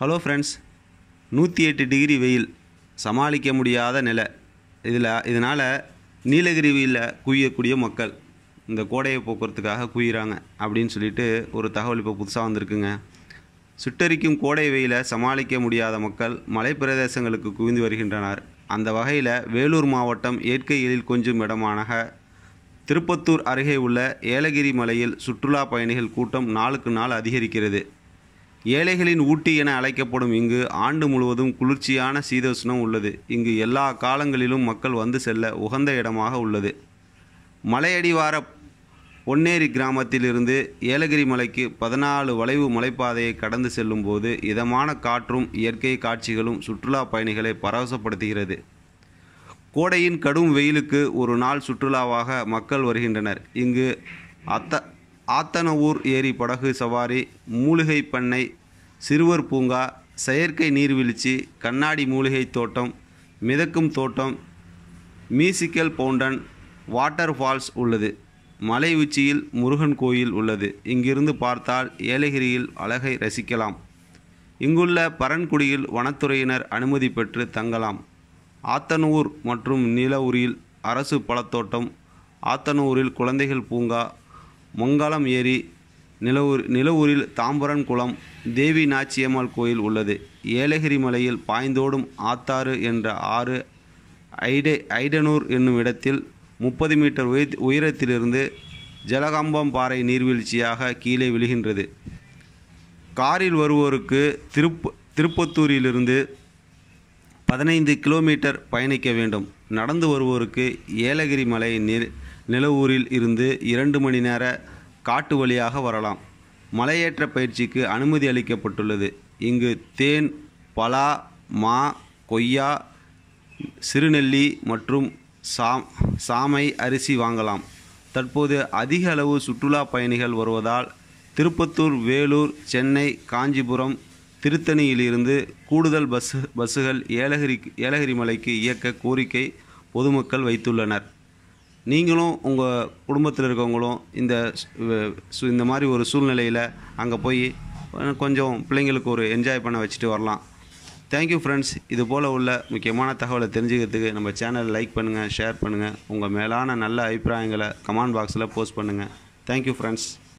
hello friends நூற்றி எட்டு degree வெயில் சமாளிக்க முடியாத நிலை இதில் இதனால் நீலகிரி வெயிலில் குவியக்கூடிய மக்கள் இந்த கோடையை போக்குறதுக்காக குயிறாங்க அப்படின்னு சொல்லிட்டு ஒரு தகவல் இப்போ புதுசாக வந்திருக்குங்க சுட்டரிக்கும் கோடை வெயிலை சமாளிக்க முடியாத மக்கள் மலை பிரதேசங்களுக்கு குவிந்து வருகின்றனர் அந்த வகையில் வேலூர் மாவட்டம் இயற்கை எழில் கொஞ்சம் இடமாக திருப்பத்தூர் அருகே உள்ள ஏலகிரி மலையில் சுற்றுலா பயணிகள் கூட்டம் நாளுக்கு நாள் அதிகரிக்கிறது ஏழைகளின் ஊட்டி என அழைக்கப்படும் இங்கு ஆண்டு முழுவதும் குளிர்ச்சியான சீதோஷ்ணம் உள்ளது இங்கு எல்லா காலங்களிலும் மக்கள் வந்து செல்ல உகந்த இடமாக உள்ளது மலையடிவார பொன்னேரி கிராமத்திலிருந்து ஏலகிரி மலைக்கு பதினாலு வளைவு மலைப்பாதையை கடந்து செல்லும்போது இதமான காற்றும் இயற்கை காட்சிகளும் சுற்றுலா பயணிகளை பரவசப்படுத்துகிறது கோடையின் கடும் வெயிலுக்கு ஒரு நாள் சுற்றுலாவாக மக்கள் வருகின்றனர் இங்கு அத்த ஆத்தனவூர் ஏரி படகு சவாரி மூலிகை பண்ணை சிறுவர் பூங்கா செயற்கை நீர்வீழ்ச்சி கண்ணாடி மூலிகை தோட்டம் மிதக்கும் தோட்டம் மியூசிக்கல் பவுண்டன் வாட்டர் ஃபால்ஸ் உள்ளது மலை உச்சியில் முருகன் கோயில் உள்ளது இங்கிருந்து பார்த்தால் ஏலகிரியில் அழகை ரசிக்கலாம் இங்குள்ள பரன்குடியில் வனத்துறையினர் அனுமதி பெற்று தங்கலாம் ஆத்தனூர் மற்றும் நீலவுரியில் அரசு பழத்தோட்டம் ஆத்தனூரில் குழந்தைகள் பூங்கா மங்காளம் ஏரி நிலவூர் நிலவூரில் தாம்பரன் குளம் தேவி நாச்சியம்மாள் கோயில் உள்ளது ஏலகிரி மலையில் பாய்ந்தோடும் ஆத்தாறு என்ற ஆறு ஐடே ஐடனூர் என்னும் இடத்தில் முப்பது மீட்டர் உயர் உயரத்திலிருந்து ஜலகம்பம் பாறை நீர்வீழ்ச்சியாக கீழே விழுகின்றது காரில் வருவோருக்கு திருப்ப திருப்பத்தூரிலிருந்து பதினைந்து கிலோமீட்டர் பயணிக்க வேண்டும் நடந்து வருவோருக்கு ஏலகிரி மலை நீர் நிலவூரில் இருந்து இரண்டு மணி நேர காட்டு வழியாக வரலாம் மலையேற்ற பயிற்சிக்கு அனுமதி அளிக்கப்பட்டுள்ளது இங்கு தேன் பலா மா கொய்யா சிறுநெல்லி மற்றும் சா சாமை அரிசி வாங்கலாம் தற்போது அதிக அளவு சுற்றுலா பயணிகள் வருவதால் திருப்பத்தூர் வேலூர் சென்னை காஞ்சிபுரம் திருத்தணியிலிருந்து கூடுதல் பஸ் பஸ்ஸுகள் ஏலகிரி ஏலகிரி மலைக்கு இயக்க கோரிக்கை பொதுமக்கள் வைத்துள்ளனர் நீங்களும் உங்கள் குடும்பத்தில் இருக்கவங்களும் இந்த இந்த மாதிரி ஒரு சூழ்நிலையில் அங்கே போய் கொஞ்சம் பிள்ளைங்களுக்கு ஒரு என்ஜாய் பண்ண வச்சுட்டு வரலாம் தேங்க்யூ ஃப்ரெண்ட்ஸ் இது போல் உள்ள முக்கியமான தகவலை தெரிஞ்சுக்கிறதுக்கு நம்ம சேனலை லைக் பண்ணுங்கள் ஷேர் பண்ணுங்கள் உங்கள் மேலான நல்ல அபிப்பிராயங்களை கமெண்ட் பாக்ஸில் போஸ்ட் பண்ணுங்கள் தேங்க்யூ ஃப்ரெண்ட்ஸ்